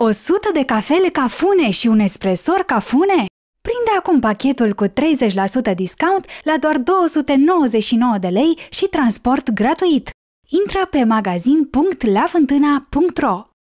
100 de cafele cafune și un espresor cafune? Prinde acum pachetul cu 30% discount la doar 299 de lei și transport gratuit. Intră pe magazin.lafântâna.ro